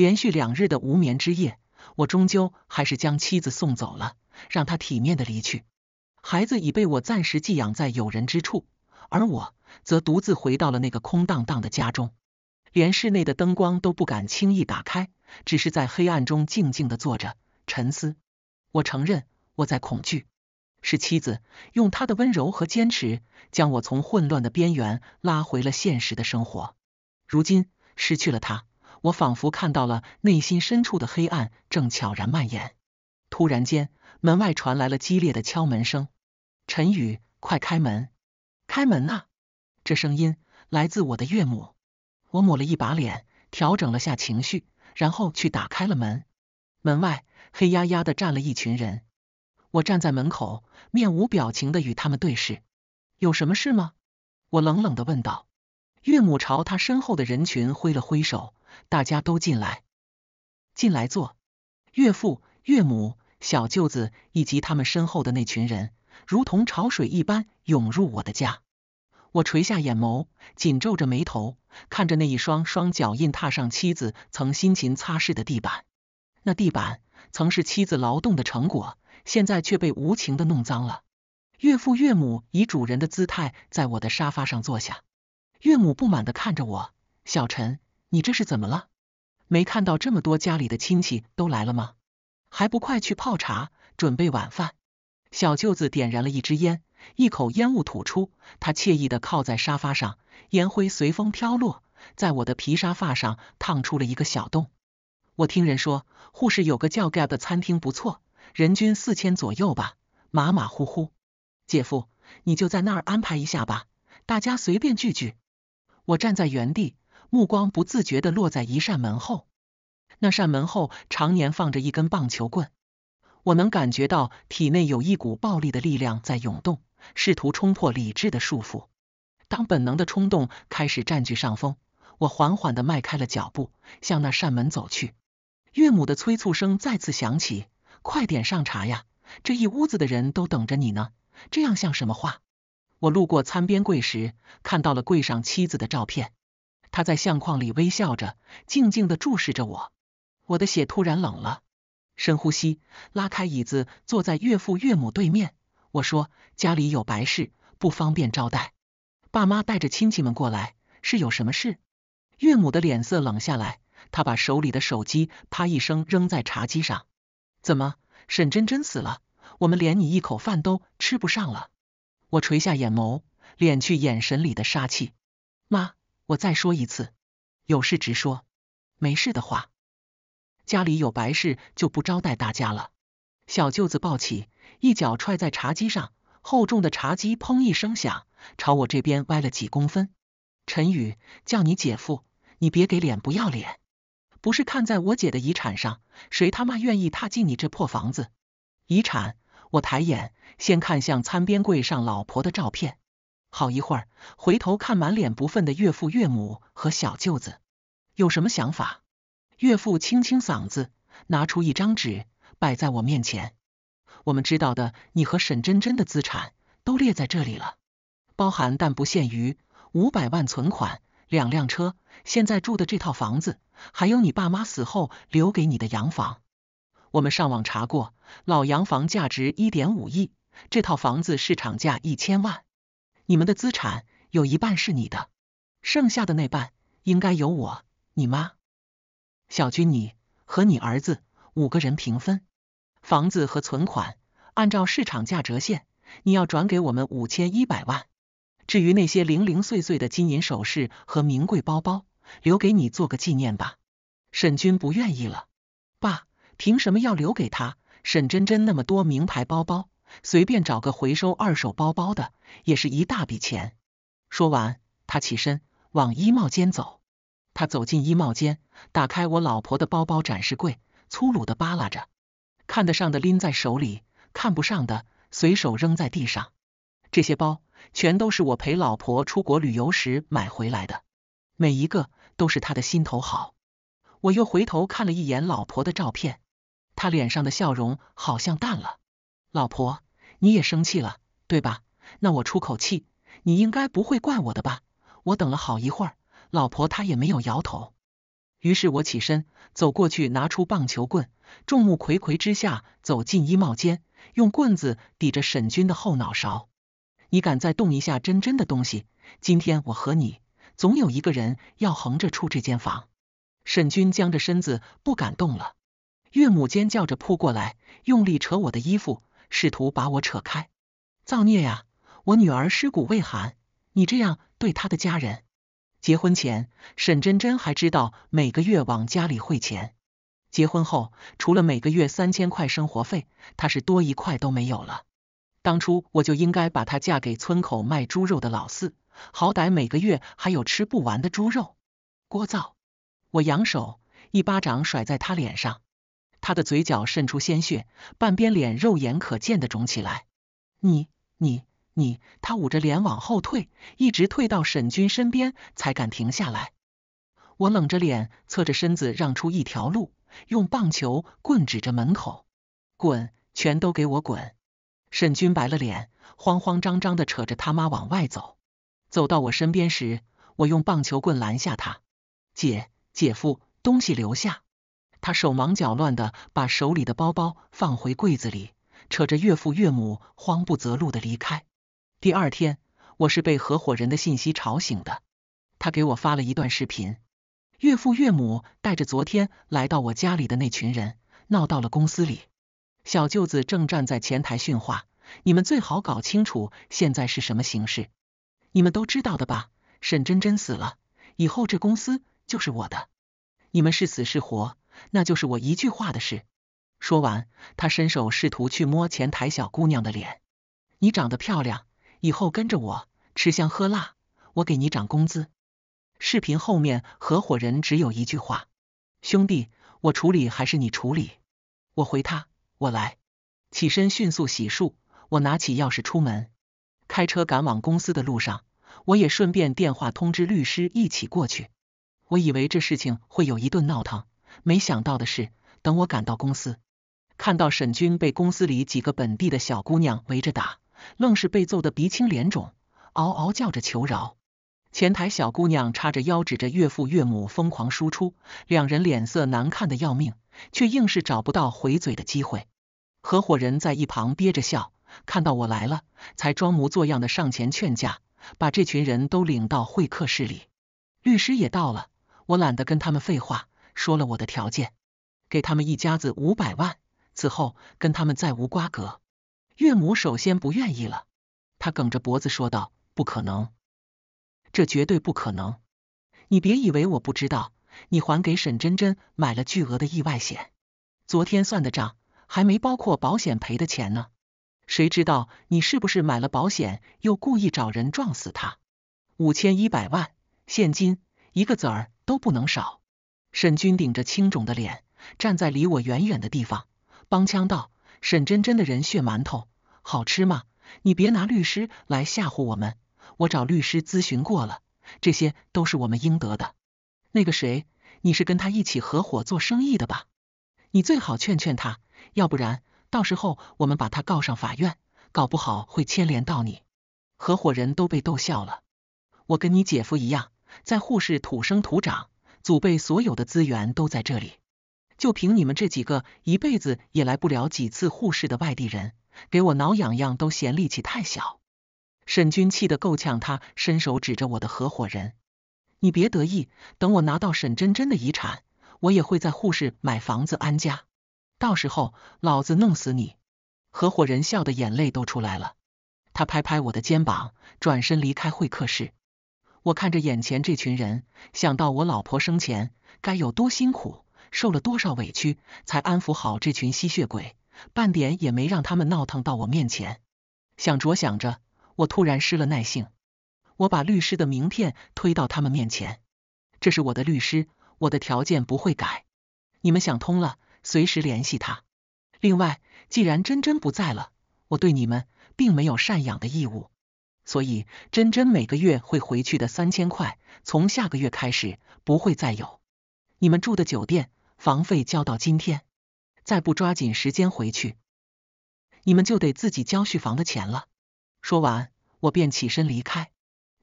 连续两日的无眠之夜，我终究还是将妻子送走了，让她体面的离去。孩子已被我暂时寄养在有人之处，而我则独自回到了那个空荡荡的家中，连室内的灯光都不敢轻易打开，只是在黑暗中静静的坐着沉思。我承认，我在恐惧。是妻子用她的温柔和坚持，将我从混乱的边缘拉回了现实的生活。如今失去了她。我仿佛看到了内心深处的黑暗正悄然蔓延。突然间，门外传来了激烈的敲门声：“陈宇，快开门，开门啊！”这声音来自我的岳母。我抹了一把脸，调整了下情绪，然后去打开了门。门外黑压压的站了一群人。我站在门口，面无表情的与他们对视：“有什么事吗？”我冷冷的问道。岳母朝他身后的人群挥了挥手。大家都进来，进来坐。岳父、岳母、小舅子以及他们身后的那群人，如同潮水一般涌入我的家。我垂下眼眸，紧皱着眉头，看着那一双双脚印踏上妻子曾辛勤擦拭的地板。那地板曾是妻子劳动的成果，现在却被无情的弄脏了。岳父、岳母以主人的姿态在我的沙发上坐下。岳母不满的看着我，小陈。你这是怎么了？没看到这么多家里的亲戚都来了吗？还不快去泡茶，准备晚饭。小舅子点燃了一支烟，一口烟雾吐出，他惬意的靠在沙发上，烟灰随风飘落，在我的皮沙发上烫出了一个小洞。我听人说，护士有个叫 g a b 的餐厅不错，人均四千左右吧，马马虎虎。姐夫，你就在那儿安排一下吧，大家随便聚聚。我站在原地。目光不自觉地落在一扇门后，那扇门后常年放着一根棒球棍。我能感觉到体内有一股暴力的力量在涌动，试图冲破理智的束缚。当本能的冲动开始占据上风，我缓缓地迈开了脚步，向那扇门走去。岳母的催促声再次响起：“快点上茶呀，这一屋子的人都等着你呢，这样像什么话？”我路过餐边柜时，看到了柜上妻子的照片。他在相框里微笑着，静静的注视着我。我的血突然冷了，深呼吸，拉开椅子，坐在岳父岳母对面。我说：“家里有白事，不方便招待。爸妈带着亲戚们过来，是有什么事？”岳母的脸色冷下来，她把手里的手机啪一声扔在茶几上：“怎么，沈真真死了？我们连你一口饭都吃不上了？”我垂下眼眸，敛去眼神里的杀气。妈。我再说一次，有事直说，没事的话，家里有白事就不招待大家了。小舅子抱起，一脚踹在茶几上，厚重的茶几砰一声响，朝我这边歪了几公分。陈宇，叫你姐夫，你别给脸不要脸！不是看在我姐的遗产上，谁他妈愿意踏进你这破房子？遗产？我抬眼，先看向餐边柜上老婆的照片。好一会儿，回头看满脸不忿的岳父、岳母和小舅子，有什么想法？岳父清清嗓子，拿出一张纸，摆在我面前。我们知道的，你和沈真真的资产都列在这里了，包含但不限于五百万存款、两辆车、现在住的这套房子，还有你爸妈死后留给你的洋房。我们上网查过，老洋房价值一点五亿，这套房子市场价一千万。你们的资产有一半是你的，剩下的那半应该由我、你妈、小军你和你儿子五个人平分。房子和存款按照市场价折现，你要转给我们五千一百万。至于那些零零碎碎的金银首饰和名贵包包，留给你做个纪念吧。沈军不愿意了，爸，凭什么要留给他？沈真真那么多名牌包包。随便找个回收二手包包的，也是一大笔钱。说完，他起身往衣帽间走。他走进衣帽间，打开我老婆的包包展示柜，粗鲁的扒拉着，看得上的拎在手里，看不上的随手扔在地上。这些包全都是我陪老婆出国旅游时买回来的，每一个都是他的心头好。我又回头看了一眼老婆的照片，她脸上的笑容好像淡了。老婆，你也生气了，对吧？那我出口气，你应该不会怪我的吧？我等了好一会儿，老婆她也没有摇头。于是我起身走过去，拿出棒球棍，众目睽睽之下走进衣帽间，用棍子抵着沈军的后脑勺。你敢再动一下真真的东西，今天我和你，总有一个人要横着出这间房。沈军僵着身子不敢动了，岳母尖叫着扑过来，用力扯我的衣服。试图把我扯开，造孽呀！我女儿尸骨未寒，你这样对她的家人。结婚前，沈真真还知道每个月往家里汇钱，结婚后，除了每个月三千块生活费，她是多一块都没有了。当初我就应该把她嫁给村口卖猪肉的老四，好歹每个月还有吃不完的猪肉。聒噪！我扬手一巴掌甩在他脸上。他的嘴角渗出鲜血，半边脸肉眼可见的肿起来。你、你、你，他捂着脸往后退，一直退到沈军身边才敢停下来。我冷着脸，侧着身子让出一条路，用棒球棍指着门口，滚，全都给我滚！沈军白了脸，慌慌张张的扯着他妈往外走。走到我身边时，我用棒球棍拦下他，姐姐夫，东西留下。他手忙脚乱的把手里的包包放回柜子里，扯着岳父岳母慌不择路的离开。第二天，我是被合伙人的信息吵醒的。他给我发了一段视频，岳父岳母带着昨天来到我家里的那群人，闹到了公司里。小舅子正站在前台训话：“你们最好搞清楚现在是什么形势。你们都知道的吧？沈真真死了以后，这公司就是我的。你们是死是活？”那就是我一句话的事。说完，他伸手试图去摸前台小姑娘的脸。你长得漂亮，以后跟着我吃香喝辣，我给你涨工资。视频后面合伙人只有一句话：“兄弟，我处理还是你处理？”我回他：“我来。”起身迅速洗漱，我拿起钥匙出门，开车赶往公司的路上，我也顺便电话通知律师一起过去。我以为这事情会有一顿闹腾。没想到的是，等我赶到公司，看到沈军被公司里几个本地的小姑娘围着打，愣是被揍得鼻青脸肿，嗷嗷叫着求饶。前台小姑娘叉着腰，指着岳父岳母疯狂输出，两人脸色难看的要命，却硬是找不到回嘴的机会。合伙人在一旁憋着笑，看到我来了，才装模作样的上前劝架，把这群人都领到会客室里。律师也到了，我懒得跟他们废话。说了我的条件，给他们一家子五百万，此后跟他们再无瓜葛。岳母首先不愿意了，她梗着脖子说道：“不可能，这绝对不可能！你别以为我不知道，你还给沈真真买了巨额的意外险，昨天算的账还没包括保险赔的钱呢。谁知道你是不是买了保险，又故意找人撞死他？五千一百万现金，一个子儿都不能少。”沈军顶着青肿的脸，站在离我远远的地方，帮腔道：“沈真真的人血馒头好吃吗？你别拿律师来吓唬我们，我找律师咨询过了，这些都是我们应得的。那个谁，你是跟他一起合伙做生意的吧？你最好劝劝他，要不然到时候我们把他告上法院，搞不好会牵连到你。”合伙人都被逗笑了。我跟你姐夫一样，在沪市土生土长。祖辈所有的资源都在这里，就凭你们这几个一辈子也来不了几次护士的外地人，给我挠痒痒都嫌力气太小。沈军气得够呛，他伸手指着我的合伙人：“你别得意，等我拿到沈真真的遗产，我也会在护士买房子安家。到时候老子弄死你！”合伙人笑得眼泪都出来了，他拍拍我的肩膀，转身离开会客室。我看着眼前这群人，想到我老婆生前该有多辛苦，受了多少委屈，才安抚好这群吸血鬼，半点也没让他们闹腾到我面前。想着想着，我突然失了耐性，我把律师的名片推到他们面前，这是我的律师，我的条件不会改，你们想通了，随时联系他。另外，既然真真不在了，我对你们并没有赡养的义务。所以，珍珍每个月会回去的三千块，从下个月开始不会再有。你们住的酒店房费交到今天，再不抓紧时间回去，你们就得自己交续房的钱了。说完，我便起身离开。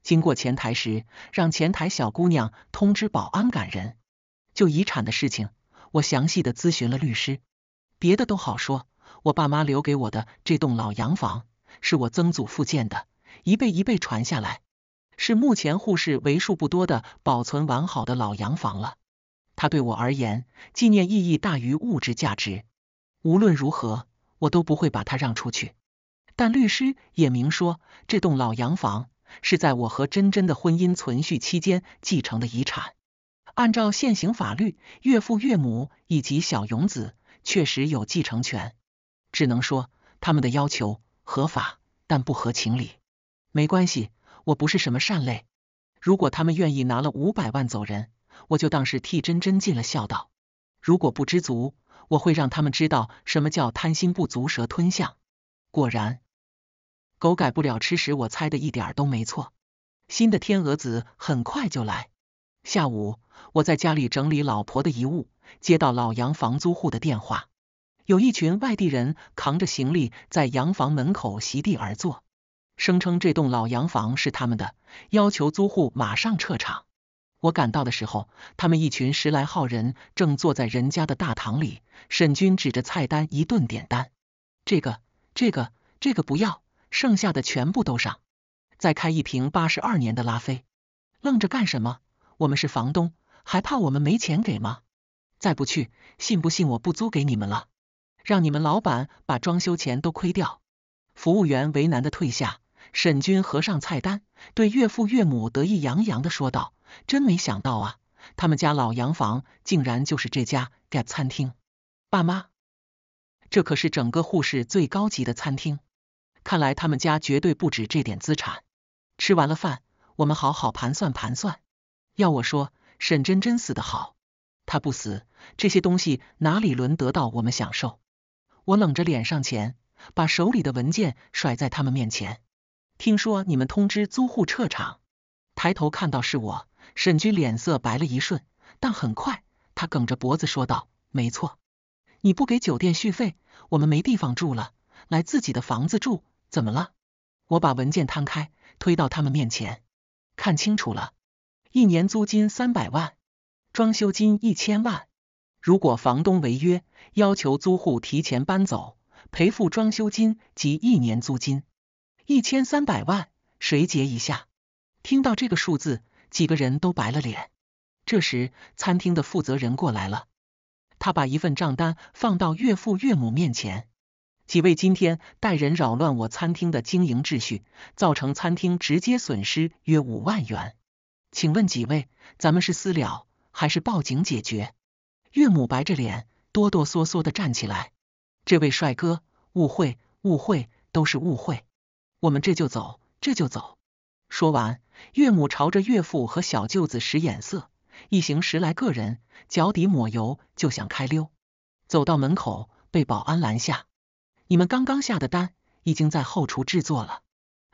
经过前台时，让前台小姑娘通知保安赶人。就遗产的事情，我详细的咨询了律师，别的都好说。我爸妈留给我的这栋老洋房，是我曾祖父建的。一辈一辈传下来，是目前沪市为数不多的保存完好的老洋房了。它对我而言，纪念意义大于物质价值。无论如何，我都不会把它让出去。但律师也明说，这栋老洋房是在我和珍珍的婚姻存续期间继承的遗产。按照现行法律，岳父岳母以及小勇子确实有继承权。只能说他们的要求合法，但不合情理。没关系，我不是什么善类。如果他们愿意拿了五百万走人，我就当是替真真尽了孝道。如果不知足，我会让他们知道什么叫贪心不足蛇吞象。果然，狗改不了吃屎，我猜的一点都没错。新的天鹅子很快就来。下午，我在家里整理老婆的遗物，接到老洋房租户的电话，有一群外地人扛着行李在洋房门口席地而坐。声称这栋老洋房是他们的，要求租户马上撤场。我赶到的时候，他们一群十来号人正坐在人家的大堂里。沈军指着菜单一顿点单，这个、这个、这个不要，剩下的全部都上，再开一瓶八十二年的拉菲。愣着干什么？我们是房东，还怕我们没钱给吗？再不去，信不信我不租给你们了？让你们老板把装修钱都亏掉。服务员为难的退下。沈军合上菜单，对岳父岳母得意洋洋的说道：“真没想到啊，他们家老洋房竟然就是这家 Gap 餐厅。爸妈，这可是整个沪市最高级的餐厅，看来他们家绝对不止这点资产。吃完了饭，我们好好盘算盘算。要我说，沈真真死的好，她不死，这些东西哪里轮得到我们享受？”我冷着脸上前，把手里的文件甩在他们面前。听说你们通知租户撤场，抬头看到是我，沈军脸色白了一瞬，但很快他梗着脖子说道：“没错，你不给酒店续费，我们没地方住了，来自己的房子住，怎么了？”我把文件摊开推到他们面前，看清楚了，一年租金三百万，装修金一千万，如果房东违约，要求租户提前搬走，赔付装修金及一年租金。一千三百万，谁结一下？听到这个数字，几个人都白了脸。这时，餐厅的负责人过来了，他把一份账单放到岳父岳母面前。几位今天带人扰乱我餐厅的经营秩序，造成餐厅直接损失约五万元。请问几位，咱们是私了还是报警解决？岳母白着脸，哆哆嗦嗦的站起来。这位帅哥，误会，误会，都是误会。我们这就走，这就走！说完，岳母朝着岳父和小舅子使眼色，一行十来个人脚底抹油就想开溜。走到门口，被保安拦下：“你们刚刚下的单已经在后厨制作了，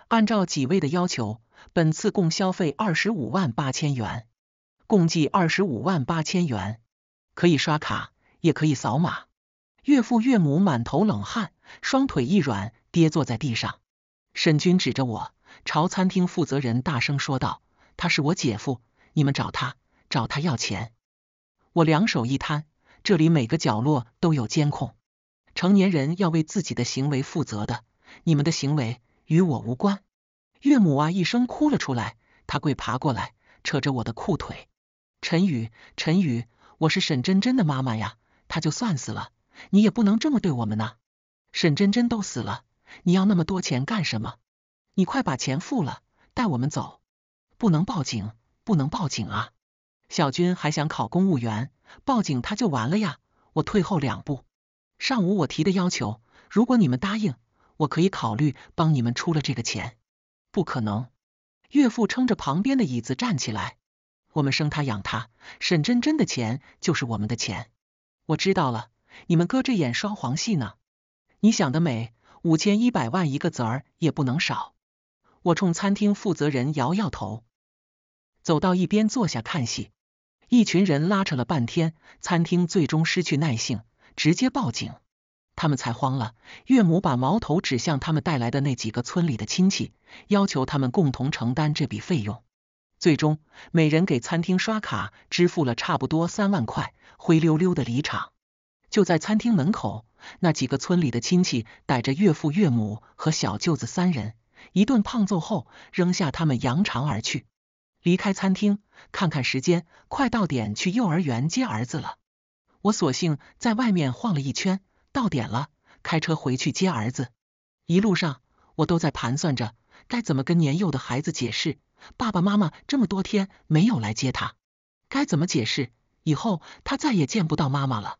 按照几位的要求，本次共消费二十五万八千元，共计二十五万八千元，可以刷卡，也可以扫码。”岳父岳母满头冷汗，双腿一软，跌坐在地上。沈军指着我，朝餐厅负责人大声说道：“他是我姐夫，你们找他，找他要钱。”我两手一摊：“这里每个角落都有监控，成年人要为自己的行为负责的，你们的行为与我无关。”岳母啊一声哭了出来，她跪爬过来，扯着我的裤腿：“陈宇，陈宇，我是沈真真的妈妈呀，她就算死了，你也不能这么对我们呐！沈真真都死了。”你要那么多钱干什么？你快把钱付了，带我们走！不能报警，不能报警啊！小军还想考公务员，报警他就完了呀！我退后两步。上午我提的要求，如果你们答应，我可以考虑帮你们出了这个钱。不可能！岳父撑着旁边的椅子站起来，我们生他养他，沈真真的钱就是我们的钱。我知道了，你们搁这演双簧戏呢？你想得美！五千一百万一个子儿也不能少，我冲餐厅负责人摇摇头，走到一边坐下看戏。一群人拉扯了半天，餐厅最终失去耐性，直接报警。他们才慌了，岳母把矛头指向他们带来的那几个村里的亲戚，要求他们共同承担这笔费用。最终，每人给餐厅刷卡支付了差不多三万块，灰溜溜的离场。就在餐厅门口，那几个村里的亲戚逮着岳父、岳母和小舅子三人一顿胖揍后，扔下他们扬长而去。离开餐厅，看看时间，快到点去幼儿园接儿子了。我索性在外面晃了一圈，到点了，开车回去接儿子。一路上，我都在盘算着该怎么跟年幼的孩子解释，爸爸妈妈这么多天没有来接他，该怎么解释？以后他再也见不到妈妈了。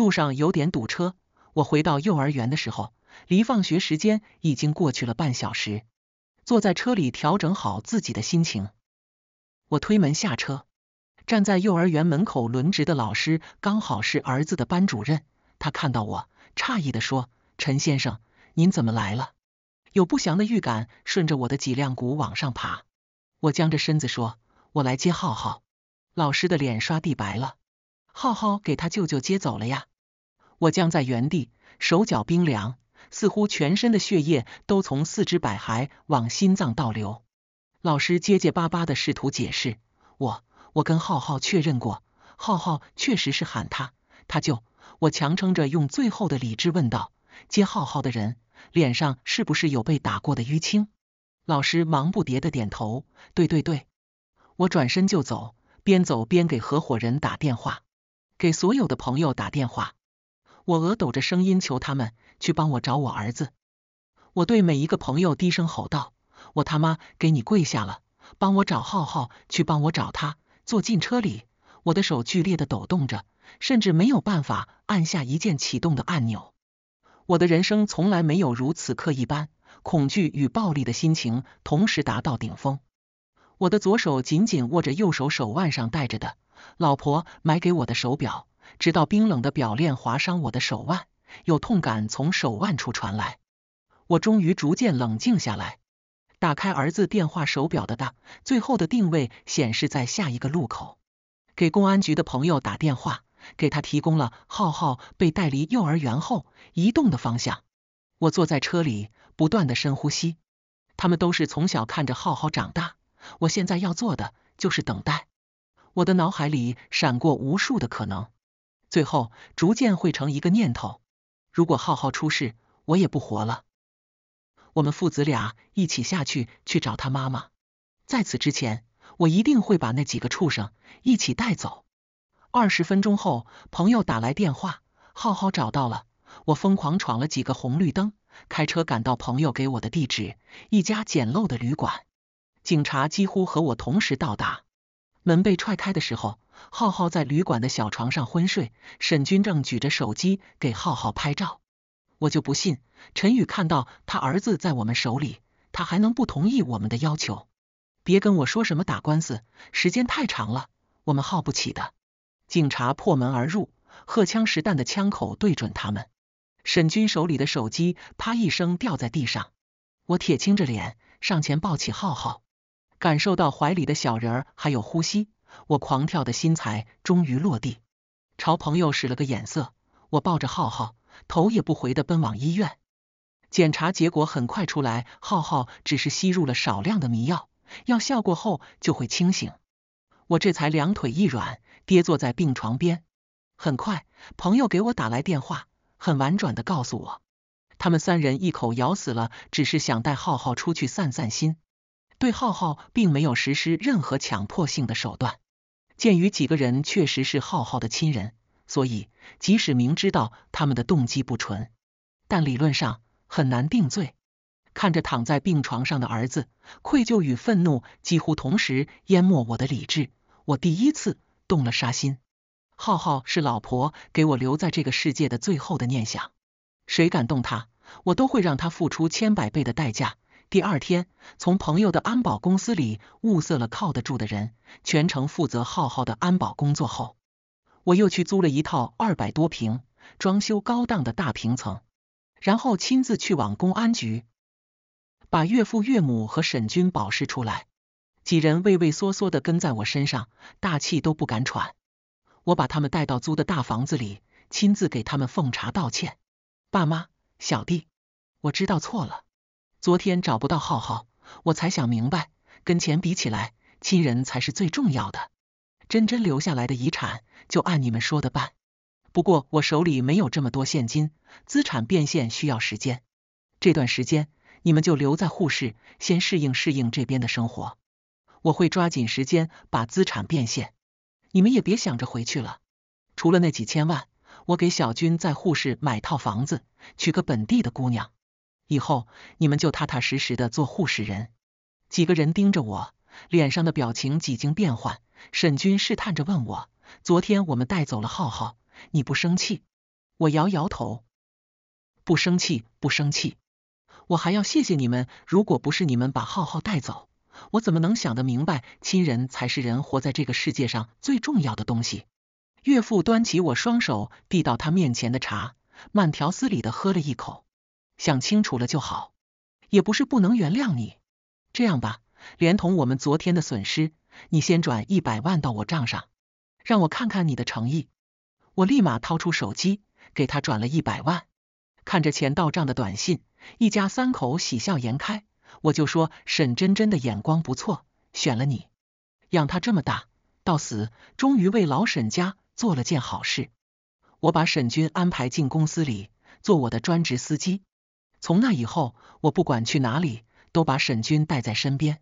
路上有点堵车，我回到幼儿园的时候，离放学时间已经过去了半小时。坐在车里调整好自己的心情，我推门下车，站在幼儿园门口轮值的老师刚好是儿子的班主任，他看到我，诧异的说：“陈先生，您怎么来了？”有不祥的预感顺着我的脊梁骨往上爬，我僵着身子说：“我来接浩浩。”老师的脸刷地白了，浩浩给他舅舅接走了呀。我僵在原地，手脚冰凉，似乎全身的血液都从四肢百骸往心脏倒流。老师结结巴巴的试图解释：“我，我跟浩浩确认过，浩浩确实是喊他，他就……”我。”强撑着用最后的理智问道：“接浩浩的人脸上是不是有被打过的淤青？”老师忙不迭的点头：“对，对，对。”我转身就走，边走边给合伙人打电话，给所有的朋友打电话。我额抖着声音求他们去帮我找我儿子，我对每一个朋友低声吼道：“我他妈给你跪下了，帮我找浩浩，去帮我找他。”坐进车里，我的手剧烈的抖动着，甚至没有办法按下一键启动的按钮。我的人生从来没有如此刻一般，恐惧与暴力的心情同时达到顶峰。我的左手紧紧握着右手手腕上戴着的老婆买给我的手表。直到冰冷的表链划伤我的手腕，有痛感从手腕处传来，我终于逐渐冷静下来。打开儿子电话手表的，最后的定位显示在下一个路口。给公安局的朋友打电话，给他提供了浩浩被带离幼儿园后移动的方向。我坐在车里，不断的深呼吸。他们都是从小看着浩浩长大，我现在要做的就是等待。我的脑海里闪过无数的可能。最后逐渐汇成一个念头：如果浩浩出事，我也不活了。我们父子俩一起下去去找他妈妈。在此之前，我一定会把那几个畜生一起带走。二十分钟后，朋友打来电话，浩浩找到了。我疯狂闯了几个红绿灯，开车赶到朋友给我的地址——一家简陋的旅馆。警察几乎和我同时到达。门被踹开的时候。浩浩在旅馆的小床上昏睡，沈军正举着手机给浩浩拍照。我就不信，陈宇看到他儿子在我们手里，他还能不同意我们的要求？别跟我说什么打官司，时间太长了，我们耗不起的。警察破门而入，荷枪实弹的枪口对准他们。沈军手里的手机啪一声掉在地上，我铁青着脸上前抱起浩浩，感受到怀里的小人儿还有呼吸。我狂跳的心才终于落地，朝朋友使了个眼色，我抱着浩浩，头也不回的奔往医院。检查结果很快出来，浩浩只是吸入了少量的迷药，药效过后就会清醒。我这才两腿一软，跌坐在病床边。很快，朋友给我打来电话，很婉转的告诉我，他们三人一口咬死了，只是想带浩浩出去散散心。对浩浩并没有实施任何强迫性的手段。鉴于几个人确实是浩浩的亲人，所以即使明知道他们的动机不纯，但理论上很难定罪。看着躺在病床上的儿子，愧疚与愤怒几乎同时淹没我的理智，我第一次动了杀心。浩浩是老婆给我留在这个世界的最后的念想，谁敢动他，我都会让他付出千百倍的代价。第二天，从朋友的安保公司里物色了靠得住的人，全程负责浩浩的安保工作后，我又去租了一套二百多平、装修高档的大平层，然后亲自去往公安局，把岳父岳母和沈军保释出来。几人畏畏缩缩的跟在我身上，大气都不敢喘。我把他们带到租的大房子里，亲自给他们奉茶道歉：“爸妈，小弟，我知道错了。”昨天找不到浩浩，我才想明白，跟钱比起来，亲人才是最重要的。真真留下来的遗产，就按你们说的办。不过我手里没有这么多现金，资产变现需要时间。这段时间你们就留在沪市，先适应适应这边的生活。我会抓紧时间把资产变现，你们也别想着回去了。除了那几千万，我给小军在沪市买套房子，娶个本地的姑娘。以后你们就踏踏实实的做护士人。几个人盯着我，脸上的表情几经变换。沈军试探着问我：“昨天我们带走了浩浩，你不生气？”我摇摇头：“不生气，不生气。”我还要谢谢你们，如果不是你们把浩浩带走，我怎么能想得明白，亲人才是人活在这个世界上最重要的东西。岳父端起我双手递到他面前的茶，慢条斯理的喝了一口。想清楚了就好，也不是不能原谅你。这样吧，连同我们昨天的损失，你先转一百万到我账上，让我看看你的诚意。我立马掏出手机给他转了一百万，看着钱到账的短信，一家三口喜笑颜开。我就说沈真真的眼光不错，选了你，养他这么大，到死终于为老沈家做了件好事。我把沈军安排进公司里，做我的专职司机。从那以后，我不管去哪里，都把沈军带在身边。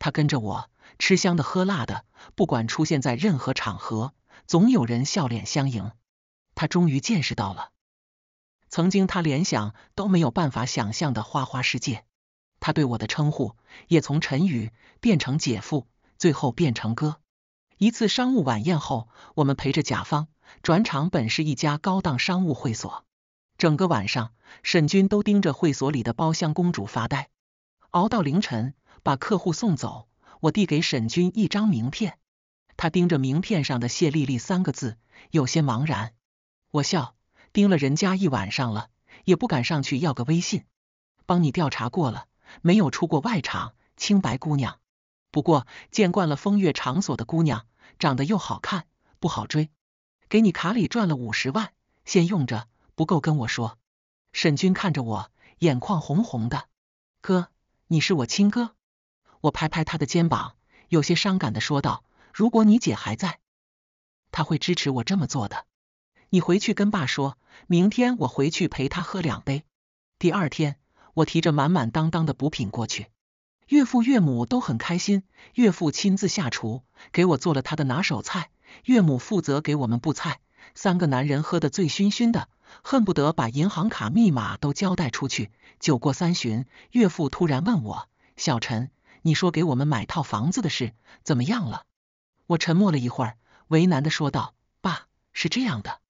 他跟着我，吃香的喝辣的，不管出现在任何场合，总有人笑脸相迎。他终于见识到了，曾经他联想都没有办法想象的花花世界。他对我的称呼也从陈宇变成姐夫，最后变成哥。一次商务晚宴后，我们陪着甲方转场，本是一家高档商务会所。整个晚上，沈军都盯着会所里的包厢公主发呆，熬到凌晨把客户送走。我递给沈军一张名片，他盯着名片上的谢丽丽三个字，有些茫然。我笑，盯了人家一晚上了，也不敢上去要个微信。帮你调查过了，没有出过外场，清白姑娘。不过见惯了风月场所的姑娘，长得又好看，不好追。给你卡里转了五十万，先用着。不够跟我说。沈军看着我，眼眶红红的。哥，你是我亲哥。我拍拍他的肩膀，有些伤感的说道：“如果你姐还在，他会支持我这么做的。你回去跟爸说，明天我回去陪他喝两杯。”第二天，我提着满满当当的补品过去，岳父岳母都很开心。岳父亲自下厨，给我做了他的拿手菜。岳母负责给我们布菜，三个男人喝得醉醺醺的。恨不得把银行卡密码都交代出去。酒过三巡，岳父突然问我：“小陈，你说给我们买套房子的事怎么样了？”我沉默了一会儿，为难的说道：“爸，是这样的，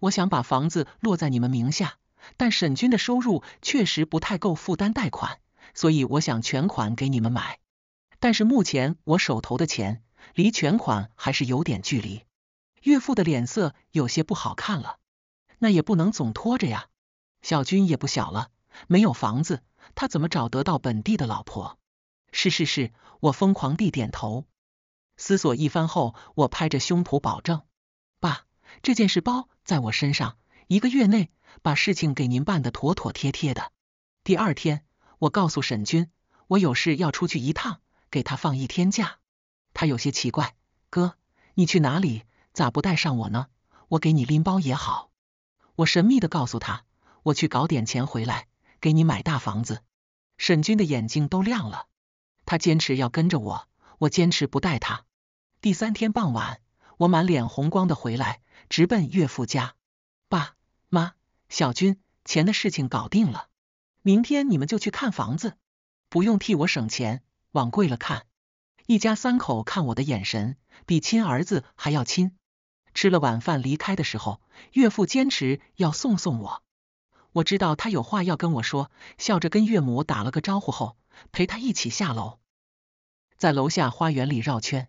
我想把房子落在你们名下，但沈军的收入确实不太够负担贷款，所以我想全款给你们买。但是目前我手头的钱离全款还是有点距离。”岳父的脸色有些不好看了。那也不能总拖着呀，小军也不小了，没有房子，他怎么找得到本地的老婆？是是是，我疯狂地点头，思索一番后，我拍着胸脯保证，爸，这件事包在我身上，一个月内把事情给您办的妥妥帖帖的。第二天，我告诉沈军，我有事要出去一趟，给他放一天假。他有些奇怪，哥，你去哪里？咋不带上我呢？我给你拎包也好。我神秘的告诉他，我去搞点钱回来，给你买大房子。沈军的眼睛都亮了，他坚持要跟着我，我坚持不带他。第三天傍晚，我满脸红光的回来，直奔岳父家。爸妈，小军，钱的事情搞定了，明天你们就去看房子，不用替我省钱，往贵了看。一家三口看我的眼神，比亲儿子还要亲。吃了晚饭，离开的时候，岳父坚持要送送我。我知道他有话要跟我说，笑着跟岳母打了个招呼后，陪他一起下楼，在楼下花园里绕圈，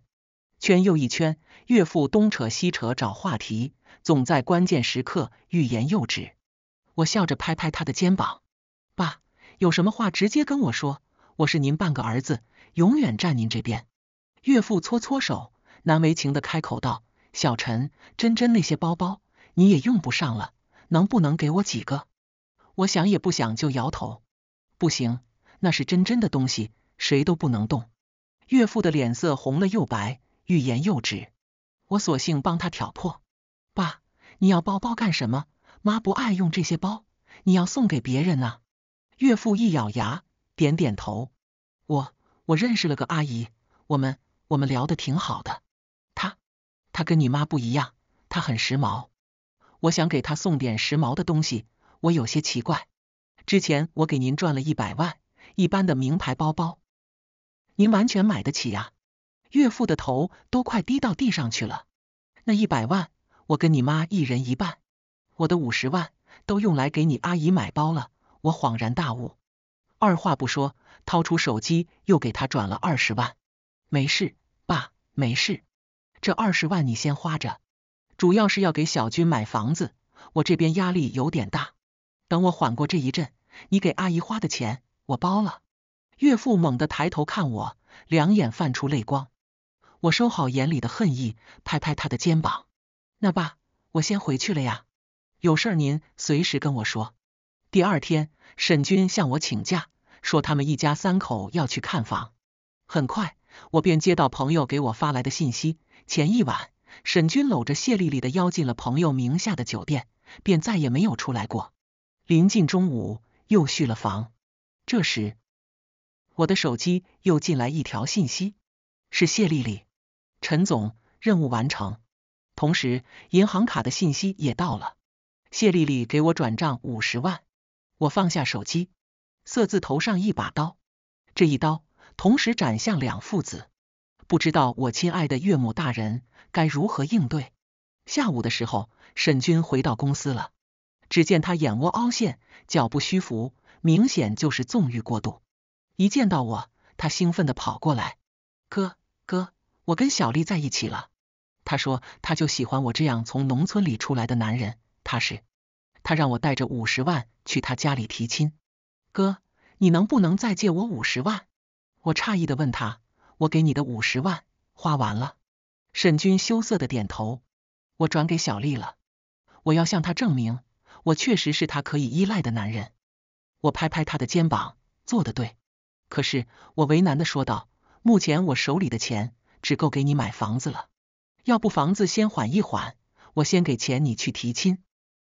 圈又一圈。岳父东扯西扯找话题，总在关键时刻欲言又止。我笑着拍拍他的肩膀：“爸，有什么话直接跟我说，我是您半个儿子，永远站您这边。”岳父搓搓手，难为情的开口道。小陈、珍珍那些包包你也用不上了，能不能给我几个？我想也不想就摇头，不行，那是珍珍的东西，谁都不能动。岳父的脸色红了又白，欲言又止。我索性帮他挑破。爸，你要包包干什么？妈不爱用这些包，你要送给别人呢。岳父一咬牙，点点头。我我认识了个阿姨，我们我们聊的挺好的。他跟你妈不一样，他很时髦。我想给他送点时髦的东西，我有些奇怪。之前我给您赚了一百万，一般的名牌包包，您完全买得起呀。岳父的头都快低到地上去了。那一百万，我跟你妈一人一半。我的五十万都用来给你阿姨买包了。我恍然大悟，二话不说，掏出手机又给他转了二十万。没事，爸，没事。这二十万你先花着，主要是要给小军买房子，我这边压力有点大。等我缓过这一阵，你给阿姨花的钱我包了。岳父猛地抬头看我，两眼泛出泪光。我收好眼里的恨意，拍拍他的肩膀。那爸，我先回去了呀，有事儿您随时跟我说。第二天，沈军向我请假，说他们一家三口要去看房。很快，我便接到朋友给我发来的信息。前一晚，沈军搂着谢丽丽的腰进了朋友名下的酒店，便再也没有出来过。临近中午，又续了房。这时，我的手机又进来一条信息，是谢丽丽：“陈总，任务完成。”同时，银行卡的信息也到了。谢丽丽给我转账五十万。我放下手机，色字头上一把刀，这一刀同时斩向两父子。不知道我亲爱的岳母大人该如何应对。下午的时候，沈军回到公司了，只见他眼窝凹陷，脚步虚浮，明显就是纵欲过度。一见到我，他兴奋的跑过来：“哥，哥，我跟小丽在一起了。”他说：“他就喜欢我这样从农村里出来的男人，踏实。”他让我带着五十万去他家里提亲。哥，你能不能再借我五十万？我诧异的问他。我给你的五十万花完了，沈军羞涩的点头。我转给小丽了，我要向她证明，我确实是她可以依赖的男人。我拍拍他的肩膀，做的对。可是我为难的说道，目前我手里的钱只够给你买房子了，要不房子先缓一缓，我先给钱你去提亲。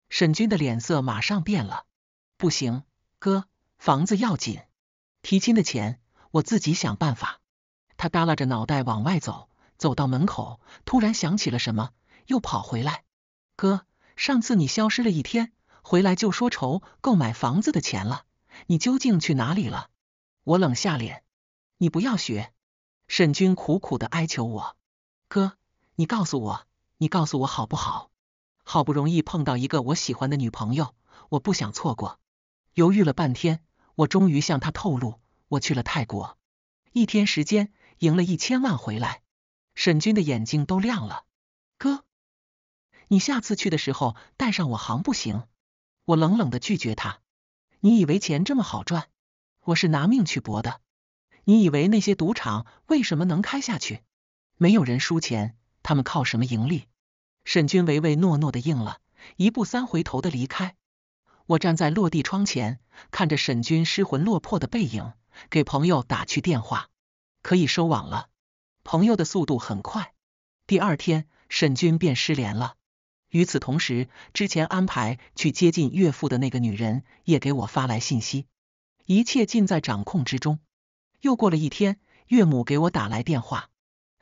沈军的脸色马上变了，不行，哥，房子要紧，提亲的钱我自己想办法。他耷拉着脑袋往外走，走到门口，突然想起了什么，又跑回来。哥，上次你消失了一天，回来就说愁够买房子的钱了，你究竟去哪里了？我冷下脸，你不要学。沈军苦苦的哀求我，哥，你告诉我，你告诉我好不好？好不容易碰到一个我喜欢的女朋友，我不想错过。犹豫了半天，我终于向他透露，我去了泰国，一天时间。赢了一千万回来，沈军的眼睛都亮了。哥，你下次去的时候带上我行不行？我冷冷的拒绝他。你以为钱这么好赚？我是拿命去搏的。你以为那些赌场为什么能开下去？没有人输钱，他们靠什么盈利？沈军唯唯诺诺的应了，一步三回头的离开。我站在落地窗前，看着沈军失魂落魄的背影，给朋友打去电话。可以收网了，朋友的速度很快，第二天沈军便失联了。与此同时，之前安排去接近岳父的那个女人也给我发来信息，一切尽在掌控之中。又过了一天，岳母给我打来电话，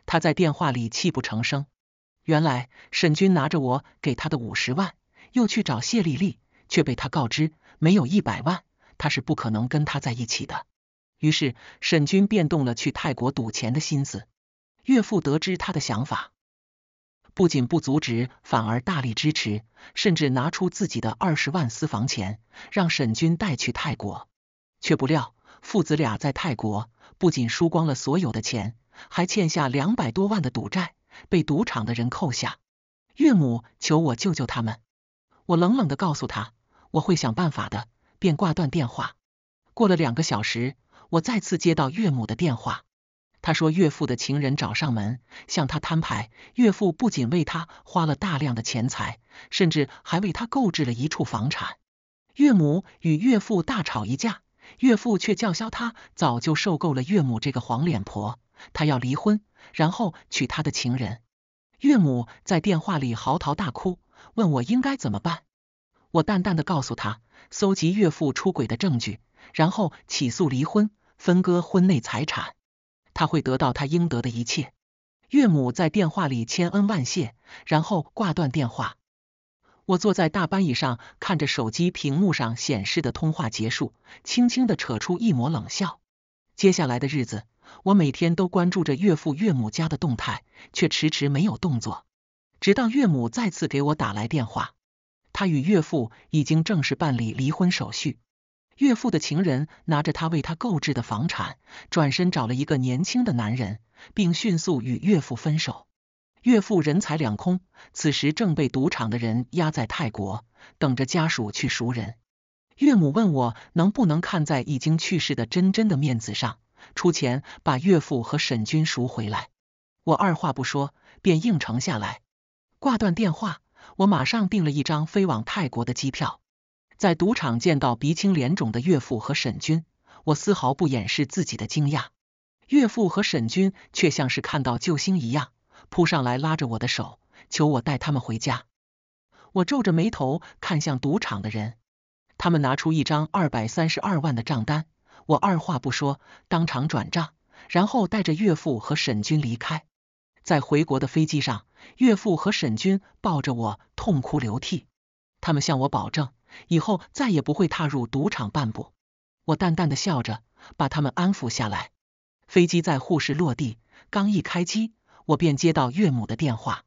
她在电话里泣不成声。原来沈军拿着我给他的五十万，又去找谢丽丽，却被她告知没有一百万，她是不可能跟他在一起的。于是，沈军便动了去泰国赌钱的心思。岳父得知他的想法，不仅不阻止，反而大力支持，甚至拿出自己的二十万私房钱让沈军带去泰国。却不料，父子俩在泰国不仅输光了所有的钱，还欠下两百多万的赌债，被赌场的人扣下。岳母求我救救他们，我冷冷的告诉他：“我会想办法的。”便挂断电话。过了两个小时。我再次接到岳母的电话，她说岳父的情人找上门，向他摊牌。岳父不仅为他花了大量的钱财，甚至还为他购置了一处房产。岳母与岳父大吵一架，岳父却叫嚣他早就受够了岳母这个黄脸婆，他要离婚，然后娶他的情人。岳母在电话里嚎啕大哭，问我应该怎么办。我淡淡的告诉他，搜集岳父出轨的证据，然后起诉离婚。分割婚内财产，他会得到他应得的一切。岳母在电话里千恩万谢，然后挂断电话。我坐在大班椅上，看着手机屏幕上显示的通话结束，轻轻的扯出一抹冷笑。接下来的日子，我每天都关注着岳父岳母家的动态，却迟迟没有动作。直到岳母再次给我打来电话，他与岳父已经正式办理离婚手续。岳父的情人拿着他为他购置的房产，转身找了一个年轻的男人，并迅速与岳父分手。岳父人财两空，此时正被赌场的人压在泰国，等着家属去赎人。岳母问我能不能看在已经去世的珍珍的面子上，出钱把岳父和沈军赎回来。我二话不说便应承下来。挂断电话，我马上订了一张飞往泰国的机票。在赌场见到鼻青脸肿的岳父和沈军，我丝毫不掩饰自己的惊讶。岳父和沈军却像是看到救星一样，扑上来拉着我的手，求我带他们回家。我皱着眉头看向赌场的人，他们拿出一张二百三十二万的账单，我二话不说，当场转账，然后带着岳父和沈军离开。在回国的飞机上，岳父和沈军抱着我痛哭流涕，他们向我保证。以后再也不会踏入赌场半步。我淡淡的笑着，把他们安抚下来。飞机在沪市落地，刚一开机，我便接到岳母的电话。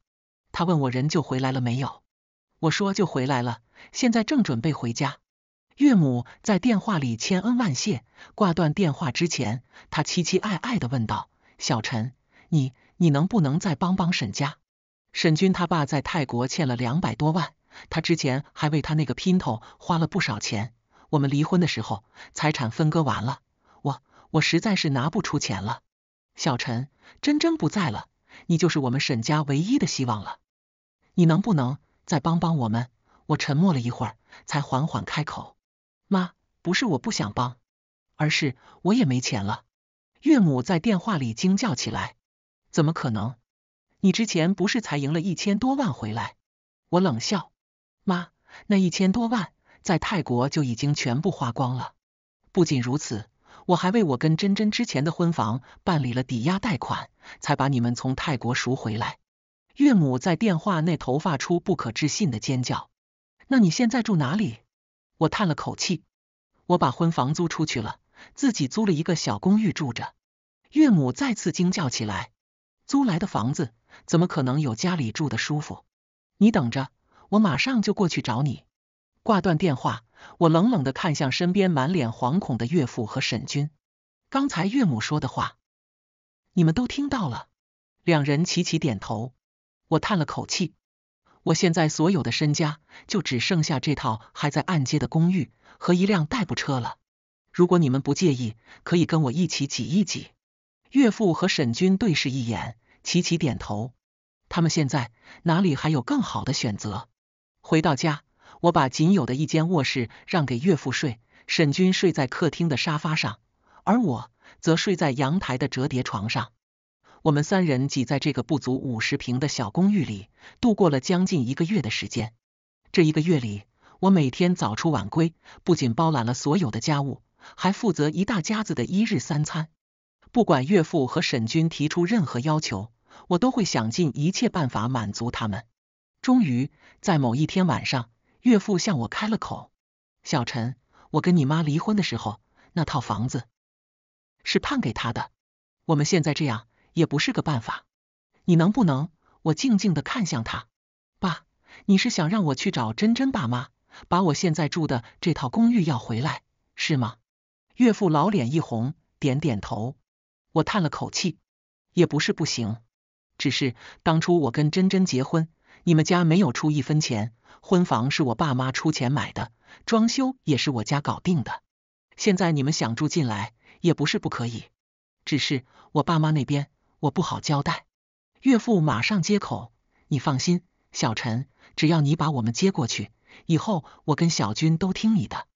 他问我人就回来了没有？我说就回来了，现在正准备回家。岳母在电话里千恩万谢，挂断电话之前，他期期艾艾的问道：“小陈，你你能不能再帮帮沈家？沈军他爸在泰国欠了两百多万。”他之前还为他那个姘头花了不少钱。我们离婚的时候，财产分割完了，我我实在是拿不出钱了。小陈，真真不在了，你就是我们沈家唯一的希望了。你能不能再帮帮我们？我沉默了一会儿，才缓缓开口：“妈，不是我不想帮，而是我也没钱了。”岳母在电话里惊叫起来：“怎么可能？你之前不是才赢了一千多万回来？”我冷笑。妈，那一千多万在泰国就已经全部花光了。不仅如此，我还为我跟珍珍之前的婚房办理了抵押贷款，才把你们从泰国赎回来。岳母在电话那头发出不可置信的尖叫。那你现在住哪里？我叹了口气，我把婚房租出去了，自己租了一个小公寓住着。岳母再次惊叫起来，租来的房子怎么可能有家里住的舒服？你等着。我马上就过去找你。挂断电话，我冷冷的看向身边满脸惶恐的岳父和沈军。刚才岳母说的话，你们都听到了。两人齐齐点头。我叹了口气。我现在所有的身家就只剩下这套还在按揭的公寓和一辆代步车了。如果你们不介意，可以跟我一起挤一挤。岳父和沈军对视一眼，齐齐点头。他们现在哪里还有更好的选择？回到家，我把仅有的一间卧室让给岳父睡，沈军睡在客厅的沙发上，而我则睡在阳台的折叠床上。我们三人挤在这个不足五十平的小公寓里，度过了将近一个月的时间。这一个月里，我每天早出晚归，不仅包揽了所有的家务，还负责一大家子的一日三餐。不管岳父和沈军提出任何要求，我都会想尽一切办法满足他们。终于在某一天晚上，岳父向我开了口：“小陈，我跟你妈离婚的时候，那套房子是判给他的。我们现在这样也不是个办法，你能不能？”我静静的看向他，爸，你是想让我去找真真爸妈，把我现在住的这套公寓要回来，是吗？”岳父老脸一红，点点头。我叹了口气，也不是不行，只是当初我跟真真结婚。你们家没有出一分钱，婚房是我爸妈出钱买的，装修也是我家搞定的。现在你们想住进来也不是不可以，只是我爸妈那边我不好交代。岳父马上接口：“你放心，小陈，只要你把我们接过去，以后我跟小军都听你的。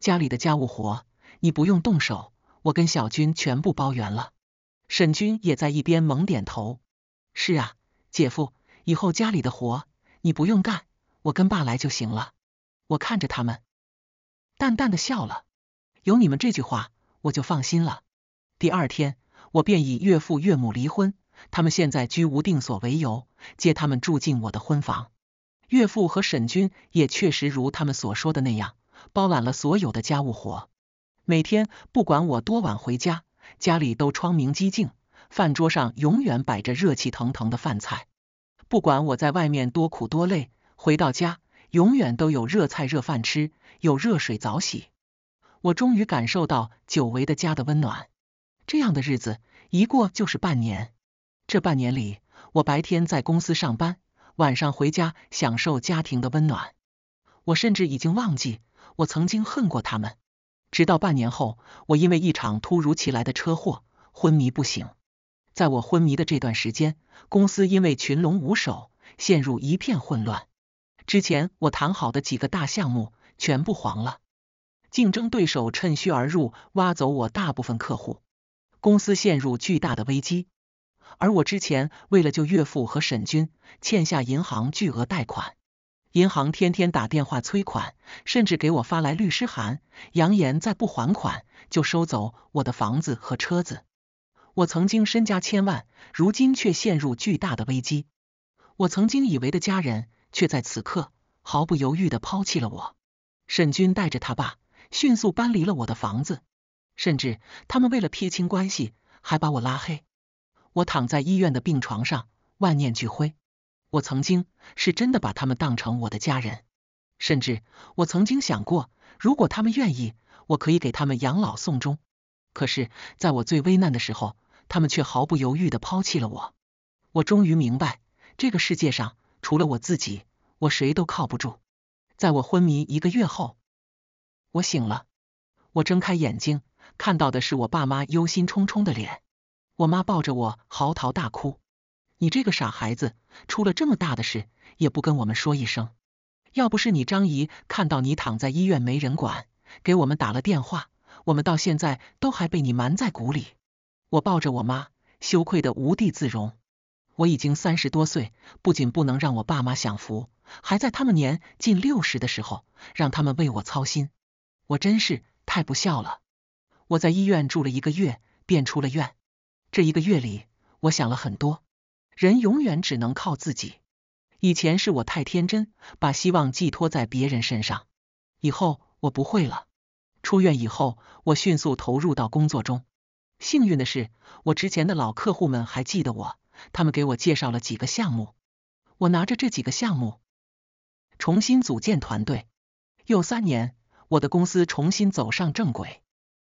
家里的家务活你不用动手，我跟小军全部包圆了。”沈军也在一边猛点头：“是啊，姐夫。”以后家里的活你不用干，我跟爸来就行了。我看着他们，淡淡的笑了。有你们这句话，我就放心了。第二天，我便以岳父岳母离婚，他们现在居无定所为由，接他们住进我的婚房。岳父和沈军也确实如他们所说的那样，包揽了所有的家务活。每天不管我多晚回家，家里都窗明几净，饭桌上永远摆着热气腾腾的饭菜。不管我在外面多苦多累，回到家永远都有热菜热饭吃，有热水澡洗。我终于感受到久违的家的温暖。这样的日子一过就是半年。这半年里，我白天在公司上班，晚上回家享受家庭的温暖。我甚至已经忘记我曾经恨过他们。直到半年后，我因为一场突如其来的车祸昏迷不醒。在我昏迷的这段时间，公司因为群龙无首，陷入一片混乱。之前我谈好的几个大项目全部黄了，竞争对手趁虚而入，挖走我大部分客户，公司陷入巨大的危机。而我之前为了救岳父和沈军，欠下银行巨额贷款，银行天天打电话催款，甚至给我发来律师函，扬言再不还款就收走我的房子和车子。我曾经身家千万，如今却陷入巨大的危机。我曾经以为的家人，却在此刻毫不犹豫的抛弃了我。沈军带着他爸迅速搬离了我的房子，甚至他们为了撇清关系，还把我拉黑。我躺在医院的病床上，万念俱灰。我曾经是真的把他们当成我的家人，甚至我曾经想过，如果他们愿意，我可以给他们养老送终。可是，在我最危难的时候。他们却毫不犹豫地抛弃了我。我终于明白，这个世界上除了我自己，我谁都靠不住。在我昏迷一个月后，我醒了。我睁开眼睛，看到的是我爸妈忧心忡忡的脸。我妈抱着我，嚎啕大哭：“你这个傻孩子，出了这么大的事，也不跟我们说一声。要不是你张姨看到你躺在医院没人管，给我们打了电话，我们到现在都还被你瞒在鼓里。”我抱着我妈，羞愧的无地自容。我已经三十多岁，不仅不能让我爸妈享福，还在他们年近六十的时候，让他们为我操心。我真是太不孝了。我在医院住了一个月，便出了院。这一个月里，我想了很多。人永远只能靠自己。以前是我太天真，把希望寄托在别人身上。以后我不会了。出院以后，我迅速投入到工作中。幸运的是，我之前的老客户们还记得我，他们给我介绍了几个项目。我拿着这几个项目，重新组建团队。又三年，我的公司重新走上正轨。